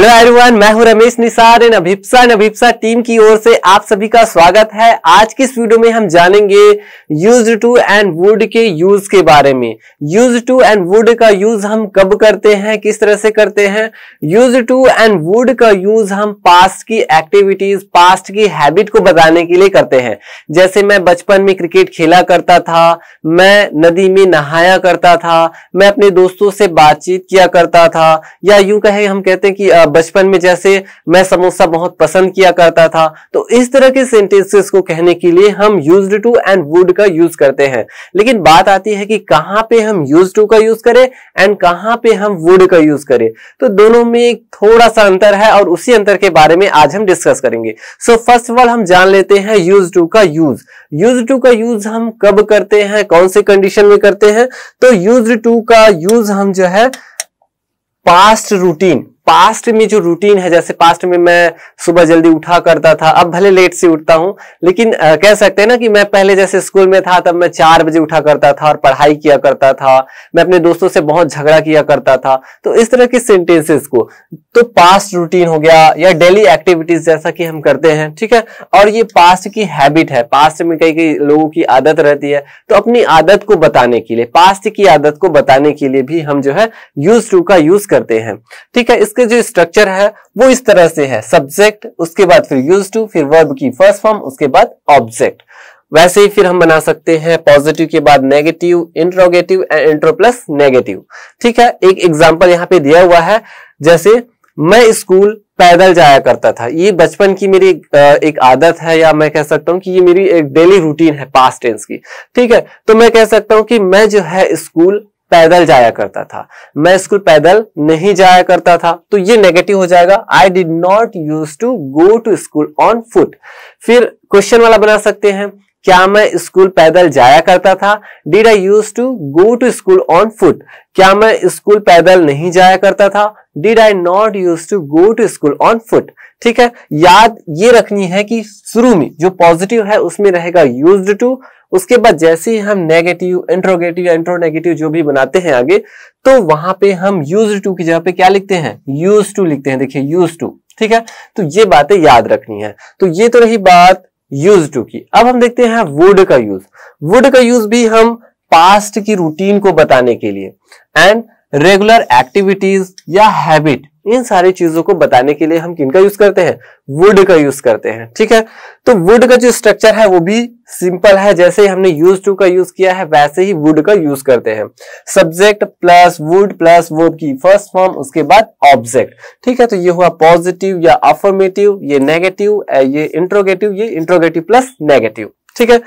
hello everyone मैं हूं Ramesh Nisar N Abhipsa and Abhipsa team की ओर से आप सभी का स्वागत है आज की इस वीडियो में हम जानेंगे यूज टू एंड वुड के यूज के बारे में यूज टू एंड वुड का यूज हम कब करते हैं किस तरह से करते हैं यूज टू एंड वुड का यूज हम पास्ट की एक्टिविटीज पास्ट की हैबिट को बताने के लिए करते हैं जैसे मैं बचपन में क्रिकेट खेला करता था मैं नदी में नहाया करता था मैं अपने दोस्तों से बातचीत किया करता था या यूं कहे हम कहते हैं कि बचपन में जैसे मैं समोसा बहुत पसंद किया करता था तो इस तरह के सेंटेंसेस को कहने के लिए हम यूज टू एंड वुड का यूज करते हैं लेकिन बात आती है कि कहां पे हम यूज टू का यूज करें एंड कहां पे हम वुड का यूज करें तो दोनों में थोड़ा सा अंतर है और उसी अंतर के बारे में आज हम डिस्कस करेंगे सो फर्स्ट ऑफ ऑल हम जान लेते हैं यूज टू का यूज यूज टू का यूज हम कब करते हैं कौन से कंडीशन में करते हैं तो यूज टू का यूज हम जो है पास्ट रूटीन पास्ट में जो रूटीन है जैसे पास्ट में मैं सुबह जल्दी उठा करता था अब भले लेट से उठता हूं लेकिन आ, कह सकते हैं ना कि मैं पहले जैसे स्कूल में था तब मैं चार बजे उठा करता था और पढ़ाई किया करता था मैं अपने दोस्तों से बहुत झगड़ा किया करता था तो इस तरह के सेंटेंसेस को तो पास्ट रूटीन हो गया या डेली एक्टिविटीज जैसा कि हम करते हैं ठीक है और ये पास्ट की हैबिट है पास्ट में कई कई लोगों की आदत रहती है तो अपनी आदत को बताने के लिए पास्ट की आदत को बताने के लिए भी हम जो है यूज टू का यूज करते हैं ठीक है इसका इसके जो स्ट्रक्चर है वो इस तरह से है सब्जेक्ट उसके बाद फिर यूज टू फिर वर्ब की फर्स्ट फॉर्म उसके बाद ऑब्जेक्ट वैसे ही फिर हम बना सकते हैं पॉजिटिव के बाद negative interrogative and intro plus negative ठीक है एक एग्जाम्पल यहाँ पे दिया हुआ है जैसे मैं स्कूल पैदल जाया करता था ये बचपन की मेरी एक आदत है या मैं कह सकता हूँ कि ये मेरी एक डेली रूटीन है पास्ट टेंस की ठीक है तो मैं कह सकता हूँ कि मैं जो है स्कूल पैदल जाया करता था मैं स्कूल पैदल नहीं जाया करता था तो ये नेगेटिव हो जाएगा I did not use to go to school on foot फिर क्वेश्चन वाला बना सकते हैं क्या मैं स्कूल पैदल जाया करता था did I use to go to school on foot क्या मैं स्कूल पैदल नहीं जाया करता था did I not use to go to school on foot ठीक है याद ये रखनी है कि शुरू में जो पॉजिटिव है उसमें रहेगा यूज टू उसके बाद जैसे ही हम नेगेटिव इंट्रोगेटिव या इंट्रोनेगेटिव जो भी बनाते हैं आगे तो वहां पे हम यूज टू की जगह पे क्या लिखते हैं यूज टू लिखते हैं देखिए यूज टू ठीक है तो ये बातें याद रखनी है तो ये तो रही बात यूज टू की अब हम देखते हैं वुड का यूज वुड का यूज भी हम पास्ट की रूटीन को बताने के लिए एंड रेगुलर एक्टिविटीज या हैबिट इन सारी चीजों को बताने के लिए हम किन का यूज करते हैं वुड का यूज करते हैं ठीक है तो वुड का जो स्ट्रक्चर है वो भी सिंपल है जैसे ही हमने यूज टू का यूज किया है वैसे ही वुड का यूज करते हैं subject plus would plus verb की फर्स्ट फॉर्म उसके बाद ऑब्जेक्ट ठीक है तो ये हुआ पॉजिटिव या अफर्मेटिव ये नेगेटिव ये इंट्रोगेटिव ये इंट्रोगेटिव प्लस नेगेटिव ठीक है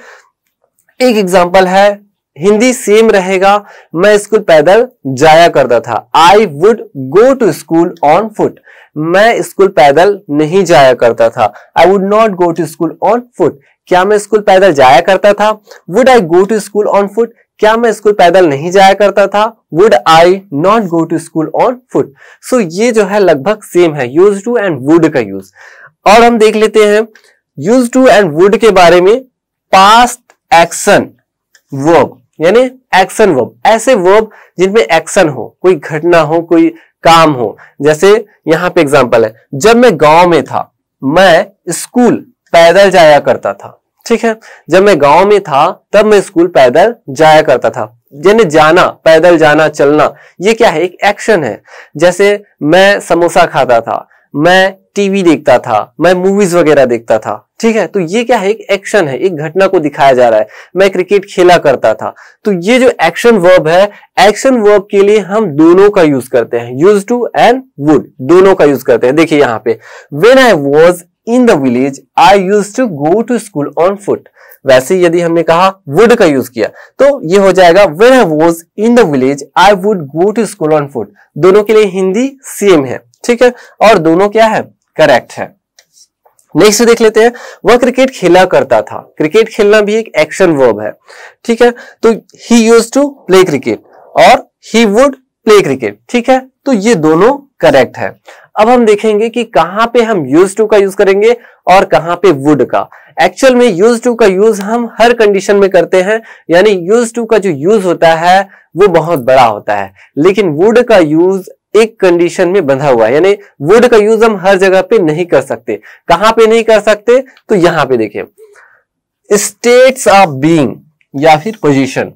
एक एग्जाम्पल है हिंदी सेम रहेगा मैं स्कूल पैदल जाया करता था I would go to school on foot मैं स्कूल पैदल नहीं जाया करता था I would not go to school on foot क्या मैं स्कूल पैदल जाया करता था would I go to school on foot क्या मैं स्कूल पैदल नहीं जाया करता था would I not go to school on foot so ये जो है लगभग सेम है यूज टू एंड वुड का यूज और हम देख लेते हैं यूज टू एंड वुड के बारे में पास्ट एक्शन वर्ब यानी एक्शन वर्ब ऐसे वर्ब जिनमें एक्शन हो कोई घटना हो कोई काम हो जैसे यहाँ पे एग्जाम्पल है जब मैं गांव में था मैं स्कूल पैदल जाया करता था ठीक है जब मैं गांव में था तब मैं स्कूल पैदल जाया करता था यानी जाना पैदल जाना चलना ये क्या है एक एक्शन है जैसे मैं समोसा खाता था मैं टीवी देखता था मैं मूवीज वगैरह देखता था ठीक है तो ये क्या है एक एक्शन है एक घटना को दिखाया जा रहा है मैं क्रिकेट खेला करता था तो ये जो एक्शन वर्ब है एक्शन वर्ब के लिए हम दोनों का यूज करते हैं यूज टू एंड वुड दोनों का यूज करते हैं देखिए यहाँ पे when I was in the village I use to go to school on foot वैसे यदि हमने कहा वुड का यूज किया तो ये हो जाएगा when I was in the village I would go to school on foot दोनों के लिए हिंदी सेम है ठीक है और दोनों क्या है करेक्ट है नेक्स्ट देख लेते हैं वह क्रिकेट खेला करता था क्रिकेट खेलना भी एक एक्शन वर्ब है ठीक है तो he used to play cricket और ही वुड प्ले क्रिकेट ठीक है तो ये दोनों करेक्ट है अब हम देखेंगे कि कहां पे हम यूज टू का यूज करेंगे और कहां पे वुड का एक्चुअल में यूज टू का यूज हम हर कंडीशन में करते हैं यानी यूज टू का जो यूज होता है वो बहुत बड़ा होता है लेकिन वुड का यूज एक कंडीशन में बंधा हुआ है यानी वुड का यूज हम हर जगह पे नहीं कर सकते कहां पे नहीं कर सकते तो यहां पे देखें स्टेट्स ऑफ बीइंग या फिर पोजीशन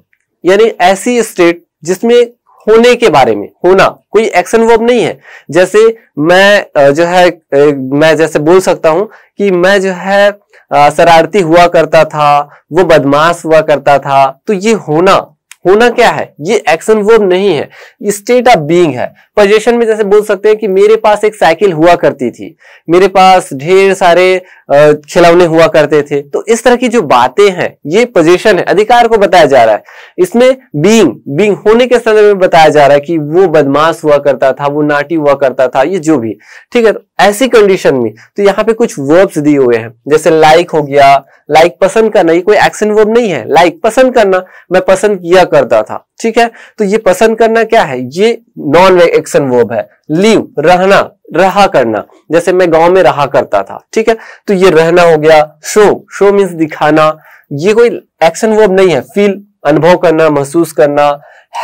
यानी ऐसी स्टेट जिसमें होने के बारे में होना कोई एक्शन वर्ब नहीं है जैसे मैं जो है मैं जैसे बोल सकता हूं कि मैं जो है शरारती हुआ करता था वो बदमाश हुआ करता था तो ये होना होना क्या है ये एक्शन वर्ब नहीं है स्टेट ऑफ बीइंग है पोजीशन में जैसे बोल सकते हैं कि मेरे पास एक साइकिल हुआ करती थी मेरे पास ढेर सारे खिलौने हुआ करते थे तो इस तरह की जो बातें हैं ये पोजीशन है अधिकार को बताया जा रहा है इसमें बींग बींग होने के संदर्भ में बताया जा रहा है कि वो बदमाश हुआ करता था वो नाटी हुआ करता था ये जो भी ठीक है तो ऐसी कंडीशन में तो यहाँ पे कुछ वर्ब्स दिए हुए हैं जैसे लाइक हो गया लाइक पसंद करना ये कोई एक्शन वर्ब नहीं है लाइक पसंद करना मैं पसंद किया करता था ठीक है तो ये पसंद करना क्या है ये नॉन एक्शन वर्ब है लीव रहना रहा करना जैसे मैं गांव में रहा करता था ठीक है तो ये रहना हो गया शो शो मीन्स दिखाना ये कोई एक्शन वर्ब नहीं है फील अनुभव करना महसूस करना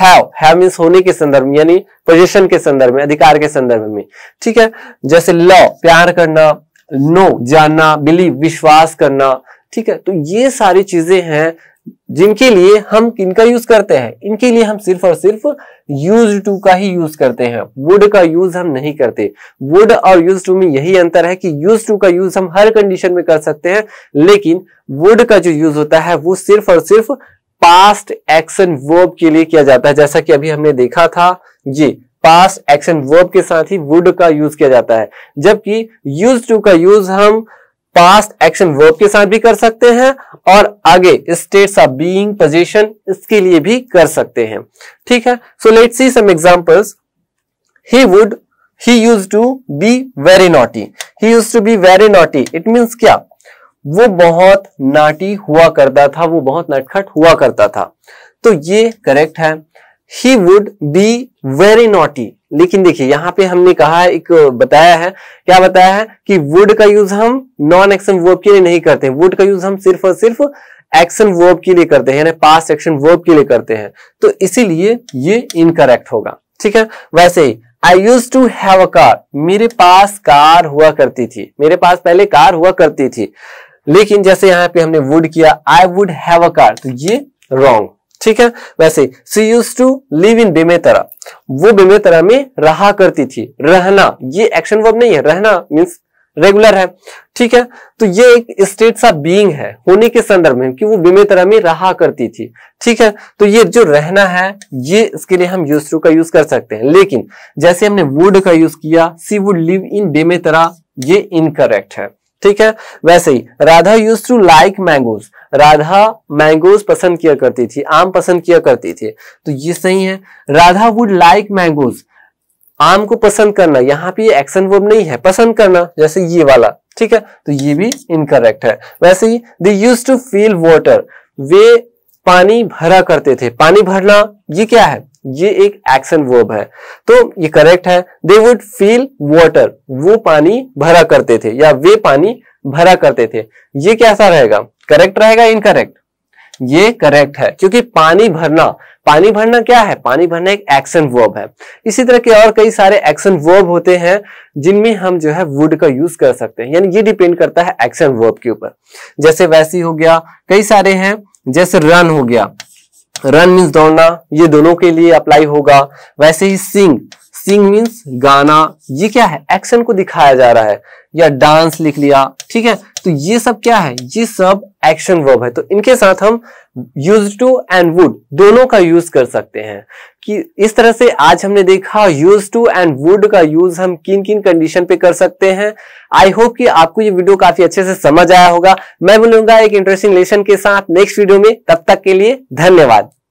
हैव हैव मीन्स होने के संदर्भ में यानी पोजिशन के संदर्भ में अधिकार के संदर्भ में ठीक है जैसे लव प्यार करना नो जानना बिलीव विश्वास करना ठीक है तो ये सारी चीजें हैं जिनके लिए हम किनका यूज करते हैं इनके लिए हम सिर्फ और सिर्फ यूज टू का ही यूज करते हैं वुड का यूज हम नहीं करते वुड और यूज टू में यही अंतर है कि यूज टू का यूज हम हर कंडीशन में कर सकते हैं लेकिन वुड का जो यूज होता है वो सिर्फ और सिर्फ पास्ट एक्शन वर्ब के लिए किया जाता है जैसा कि अभी हमने देखा था जी पास्ट एक्शन वर्ब के साथ ही वुड का यूज किया जाता है जबकि यूज टू का यूज हम पास्ट एक्शन वर्ब के साथ भी कर सकते हैं और आगे स्टेट्स ऑफ बीइंग पोजीशन इसके लिए भी कर सकते हैं ठीक है so let's see some examples he would he used to be very naughty he used to be very naughty it means क्या वो बहुत नाटी हुआ करता था वो बहुत नटखट हुआ करता था तो ये करेक्ट है he would be very naughty लेकिन देखिए यहाँ पे हमने कहा है एक बताया है क्या बताया है कि वुड का यूज हम नॉन एक्शन वर्ब के लिए नहीं करते हैं वुड का यूज हम सिर्फ और सिर्फ एक्शन वर्ब के लिए करते हैं यानी पास्ट एक्शन वर्ब के लिए करते हैं तो इसीलिए ये इनकरेक्ट होगा ठीक है वैसे ही I use to have a car मेरे पास कार हुआ करती थी मेरे पास पहले कार हुआ करती थी लेकिन जैसे यहाँ पे हमने वुड किया I would have a car तो ये रॉन्ग ठीक है वैसे she used to live in Bemetara वो बेमेतरा में रहा करती थी रहना ये एक्शन वर्ब नहीं है रहना मीन्स रेगुलर है ठीक है तो ये एक स्टेट सा बीइंग है होने के संदर्भ में कि वो बेमेतरा में रहा करती थी ठीक है तो ये जो रहना है ये इसके लिए हम यूज टू का यूज कर सकते हैं लेकिन जैसे हमने वुड का यूज किया she would live in Bemetara ये इनकरेक्ट है ठीक है वैसे ही Radha used to like mangoes Radha mangoes पसंद किया करती थी आम पसंद किया करती थी तो ये सही है राधा वुड लाइक मैंगोज आम को पसंद करना यहाँ पे एक्शन वर्ब नहीं है पसंद करना जैसे ये वाला ठीक है तो ये भी इनकरेक्ट है वैसे ही they used to fill water वे पानी भरा करते थे पानी भरना ये क्या है ये एक एक्शन वर्ब है तो ये करेक्ट है दे वुड फील वॉटर वो पानी भरा करते थे या वे पानी भरा करते थे ये कैसा रहेगा करेक्ट रहेगा इनकरेक्ट ये करेक्ट है क्योंकि पानी भरना पानी भरना क्या है पानी भरना एक एक्शन वर्ब है इसी तरह के और कई सारे एक्शन वर्ब होते हैं जिनमें हम जो है वुड का यूज कर सकते हैं यानी ये डिपेंड करता है एक्शन वर्ब के ऊपर जैसे वैसी हो गया कई सारे हैं जैसे रन हो गया रन मीन्स दौड़ना ये दोनों के लिए अप्लाई होगा वैसे ही सिंग सिंग मीन्स गाना ये क्या है एक्शन को दिखाया जा रहा है या डांस लिख लिया ठीक है तो ये सब क्या है ये सब एक्शन वर्ब है तो इनके साथ हम यूज टू एंड वुड दोनों का यूज कर सकते हैं कि इस तरह से आज हमने देखा यूज टू एंड वुड का यूज हम किन किन कंडीशन पे कर सकते हैं आई होप कि आपको ये वीडियो काफी अच्छे से समझ आया होगा मैं बोलूंगा एक इंटरेस्टिंग लेसन के साथ नेक्स्ट वीडियो में तब तक के लिए धन्यवाद